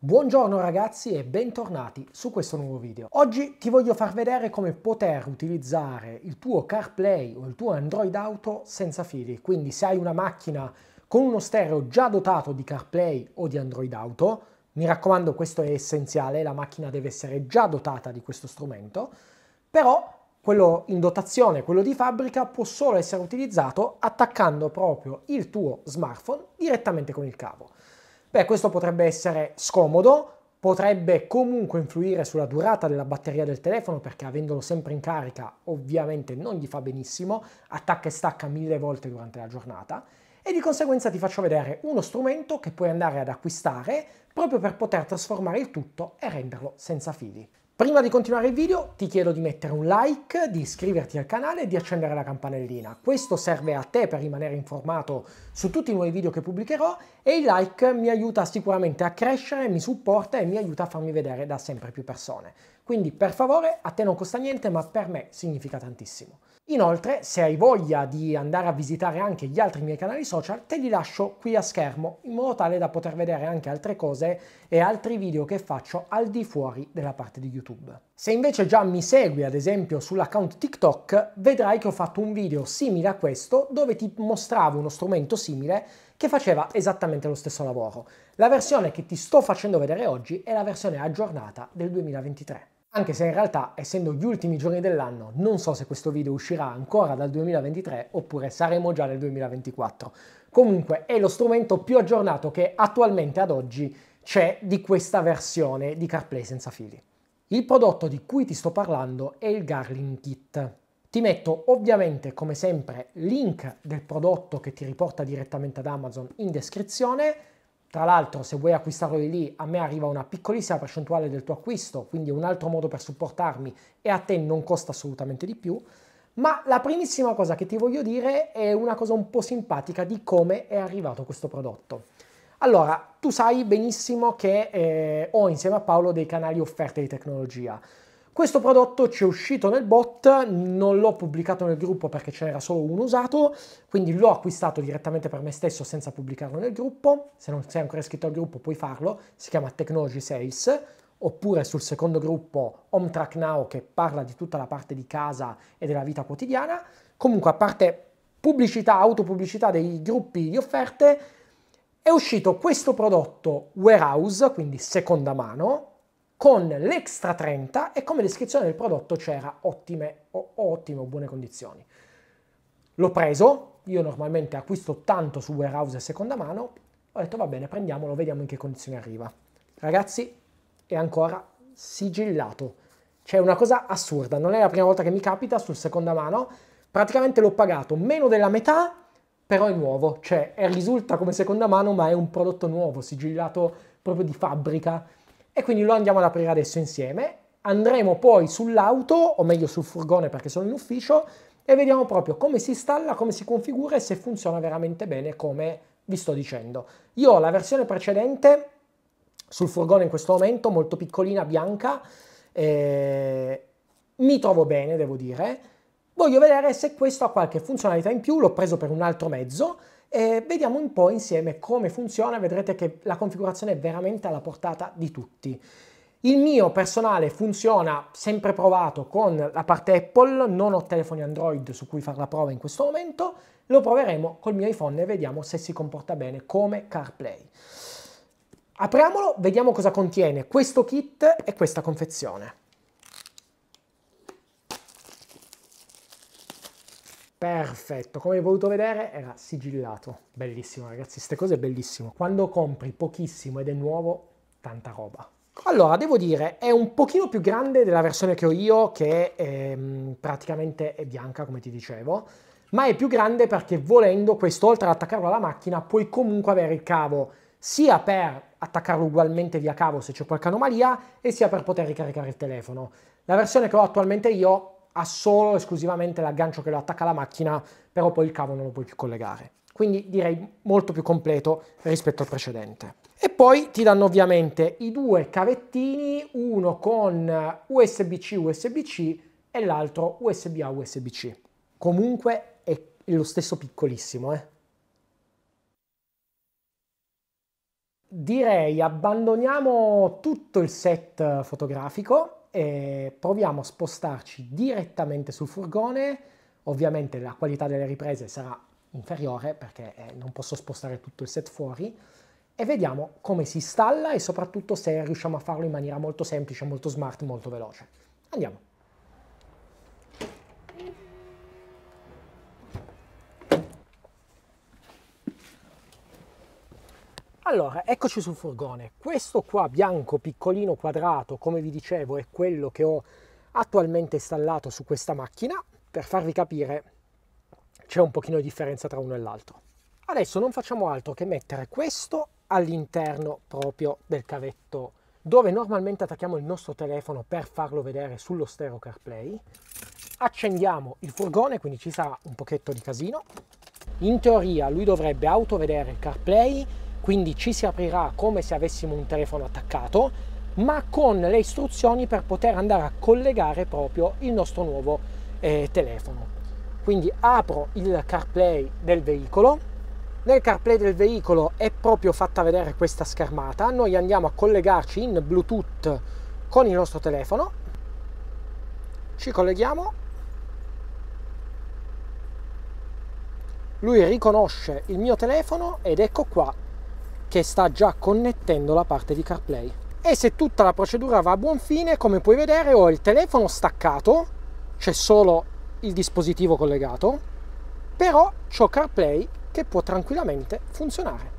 Buongiorno ragazzi e bentornati su questo nuovo video. Oggi ti voglio far vedere come poter utilizzare il tuo CarPlay o il tuo Android Auto senza fili. Quindi se hai una macchina con uno stereo già dotato di CarPlay o di Android Auto, mi raccomando questo è essenziale, la macchina deve essere già dotata di questo strumento, però quello in dotazione, quello di fabbrica, può solo essere utilizzato attaccando proprio il tuo smartphone direttamente con il cavo. Beh, questo potrebbe essere scomodo, potrebbe comunque influire sulla durata della batteria del telefono perché avendolo sempre in carica ovviamente non gli fa benissimo, attacca e stacca mille volte durante la giornata e di conseguenza ti faccio vedere uno strumento che puoi andare ad acquistare proprio per poter trasformare il tutto e renderlo senza fili. Prima di continuare il video ti chiedo di mettere un like, di iscriverti al canale e di accendere la campanellina. Questo serve a te per rimanere informato su tutti i nuovi video che pubblicherò e il like mi aiuta sicuramente a crescere, mi supporta e mi aiuta a farmi vedere da sempre più persone. Quindi per favore, a te non costa niente ma per me significa tantissimo. Inoltre, se hai voglia di andare a visitare anche gli altri miei canali social, te li lascio qui a schermo, in modo tale da poter vedere anche altre cose e altri video che faccio al di fuori della parte di YouTube. Se invece già mi segui, ad esempio, sull'account TikTok, vedrai che ho fatto un video simile a questo, dove ti mostravo uno strumento simile che faceva esattamente lo stesso lavoro. La versione che ti sto facendo vedere oggi è la versione aggiornata del 2023. Anche se in realtà, essendo gli ultimi giorni dell'anno, non so se questo video uscirà ancora dal 2023 oppure saremo già nel 2024. Comunque è lo strumento più aggiornato che attualmente ad oggi c'è di questa versione di CarPlay senza fili. Il prodotto di cui ti sto parlando è il Garling Kit. Ti metto ovviamente come sempre link del prodotto che ti riporta direttamente ad Amazon in descrizione tra l'altro, se vuoi acquistarlo di lì, a me arriva una piccolissima percentuale del tuo acquisto, quindi è un altro modo per supportarmi e a te non costa assolutamente di più. Ma la primissima cosa che ti voglio dire è una cosa un po' simpatica di come è arrivato questo prodotto. Allora, tu sai benissimo che eh, ho insieme a Paolo dei canali offerte di tecnologia. Questo prodotto ci è uscito nel bot, non l'ho pubblicato nel gruppo perché ce n'era solo uno usato, quindi l'ho acquistato direttamente per me stesso senza pubblicarlo nel gruppo. Se non sei ancora iscritto al gruppo puoi farlo, si chiama Technology Sales, oppure sul secondo gruppo Home Track Now che parla di tutta la parte di casa e della vita quotidiana. Comunque a parte pubblicità, autopubblicità dei gruppi di offerte, è uscito questo prodotto warehouse, quindi seconda mano, con l'extra 30 e come descrizione del prodotto c'era ottime o ottime o buone condizioni. L'ho preso, io normalmente acquisto tanto su warehouse a seconda mano, ho detto va bene, prendiamolo, vediamo in che condizioni arriva. Ragazzi, è ancora sigillato. C'è una cosa assurda, non è la prima volta che mi capita sul seconda mano, praticamente l'ho pagato meno della metà, però è nuovo, cioè è, risulta come seconda mano, ma è un prodotto nuovo, sigillato proprio di fabbrica e quindi lo andiamo ad aprire adesso insieme. Andremo poi sull'auto, o meglio sul furgone perché sono in ufficio, e vediamo proprio come si installa, come si configura e se funziona veramente bene come vi sto dicendo. Io ho la versione precedente sul furgone in questo momento, molto piccolina, bianca, eh, mi trovo bene, devo dire. Voglio vedere se questo ha qualche funzionalità in più, l'ho preso per un altro mezzo, e vediamo un po' insieme come funziona, vedrete che la configurazione è veramente alla portata di tutti. Il mio personale funziona sempre provato con la parte Apple, non ho telefoni Android su cui fare la prova in questo momento, lo proveremo col mio iPhone e vediamo se si comporta bene come CarPlay. Apriamolo, vediamo cosa contiene questo kit e questa confezione. Perfetto, come hai potuto vedere era sigillato, bellissimo ragazzi, queste cose è bellissimo. Quando compri pochissimo ed è nuovo, tanta roba. Allora, devo dire, è un pochino più grande della versione che ho io, che è, ehm, praticamente è bianca, come ti dicevo, ma è più grande perché volendo questo, oltre ad attaccarlo alla macchina, puoi comunque avere il cavo sia per attaccarlo ugualmente via cavo se c'è qualche anomalia, e sia per poter ricaricare il telefono. La versione che ho attualmente io ha solo esclusivamente l'aggancio che lo attacca alla macchina, però poi il cavo non lo puoi più collegare. Quindi direi molto più completo rispetto al precedente. E poi ti danno ovviamente i due cavettini, uno con USB-C, USB-C e l'altro USB-A, USB-C. Comunque è lo stesso piccolissimo, eh. Direi abbandoniamo tutto il set fotografico e proviamo a spostarci direttamente sul furgone. Ovviamente la qualità delle riprese sarà inferiore perché eh, non posso spostare tutto il set fuori e vediamo come si installa e soprattutto se riusciamo a farlo in maniera molto semplice, molto smart, molto veloce. Andiamo. Allora, eccoci sul furgone. Questo qua bianco, piccolino, quadrato, come vi dicevo, è quello che ho attualmente installato su questa macchina. Per farvi capire, c'è un pochino di differenza tra uno e l'altro. Adesso non facciamo altro che mettere questo all'interno proprio del cavetto dove normalmente attacchiamo il nostro telefono per farlo vedere sullo stereo CarPlay. Accendiamo il furgone, quindi ci sarà un pochetto di casino. In teoria lui dovrebbe autovedere il CarPlay, quindi ci si aprirà come se avessimo un telefono attaccato ma con le istruzioni per poter andare a collegare proprio il nostro nuovo eh, telefono. Quindi apro il CarPlay del veicolo. Nel CarPlay del veicolo è proprio fatta vedere questa schermata. Noi andiamo a collegarci in Bluetooth con il nostro telefono. Ci colleghiamo. Lui riconosce il mio telefono ed ecco qua che sta già connettendo la parte di CarPlay. E se tutta la procedura va a buon fine, come puoi vedere, ho il telefono staccato, c'è solo il dispositivo collegato, però ho CarPlay che può tranquillamente funzionare.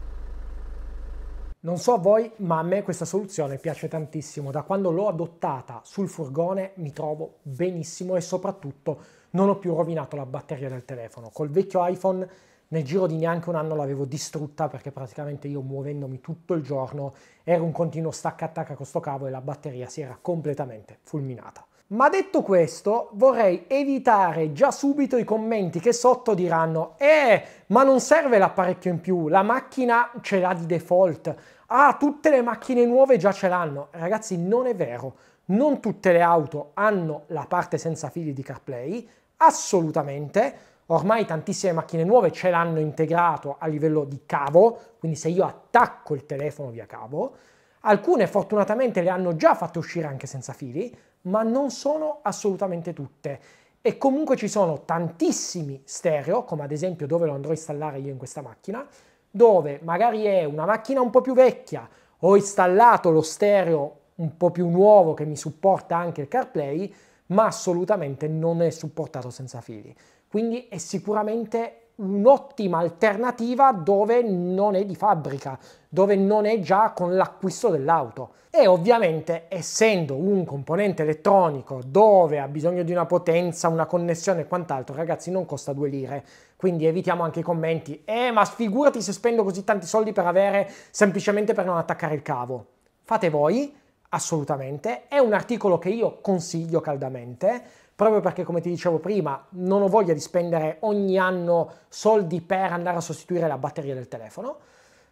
Non so a voi, ma a me questa soluzione piace tantissimo. Da quando l'ho adottata sul furgone mi trovo benissimo e soprattutto non ho più rovinato la batteria del telefono. Col vecchio iPhone nel giro di neanche un anno l'avevo distrutta perché praticamente io muovendomi tutto il giorno ero un continuo stacca attacca con sto cavo e la batteria si era completamente fulminata. Ma detto questo, vorrei evitare già subito i commenti che sotto diranno «Eh, ma non serve l'apparecchio in più, la macchina ce l'ha di default, ah, tutte le macchine nuove già ce l'hanno». Ragazzi, non è vero non tutte le auto hanno la parte senza fili di CarPlay, assolutamente, ormai tantissime macchine nuove ce l'hanno integrato a livello di cavo, quindi se io attacco il telefono via cavo, alcune fortunatamente le hanno già fatte uscire anche senza fili, ma non sono assolutamente tutte. E comunque ci sono tantissimi stereo, come ad esempio dove lo andrò a installare io in questa macchina, dove magari è una macchina un po' più vecchia, ho installato lo stereo un po' più nuovo che mi supporta anche il CarPlay, ma assolutamente non è supportato senza fili. Quindi è sicuramente un'ottima alternativa dove non è di fabbrica, dove non è già con l'acquisto dell'auto. E ovviamente essendo un componente elettronico dove ha bisogno di una potenza, una connessione e quant'altro, ragazzi non costa due lire, quindi evitiamo anche i commenti, eh ma figurati se spendo così tanti soldi per avere semplicemente per non attaccare il cavo. Fate voi, Assolutamente, è un articolo che io consiglio caldamente, proprio perché come ti dicevo prima non ho voglia di spendere ogni anno soldi per andare a sostituire la batteria del telefono,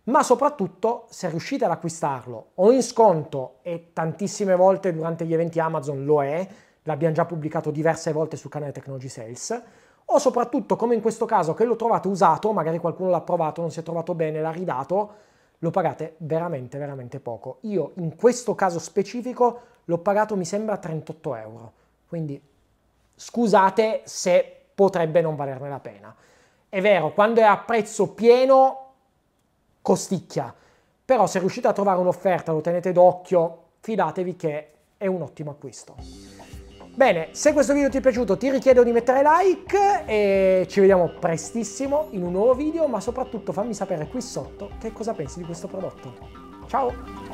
ma soprattutto se riuscite ad acquistarlo o in sconto e tantissime volte durante gli eventi Amazon lo è, l'abbiamo già pubblicato diverse volte sul canale Technology Sales, o soprattutto come in questo caso che lo trovate usato, magari qualcuno l'ha provato, non si è trovato bene, l'ha ridato, lo pagate veramente, veramente poco. Io in questo caso specifico l'ho pagato, mi sembra, 38 euro. Quindi scusate se potrebbe non valerne la pena. È vero, quando è a prezzo pieno costicchia, però se riuscite a trovare un'offerta, lo tenete d'occhio, fidatevi che è un ottimo acquisto. Bene, se questo video ti è piaciuto ti richiedo di mettere like e ci vediamo prestissimo in un nuovo video, ma soprattutto fammi sapere qui sotto che cosa pensi di questo prodotto. Ciao!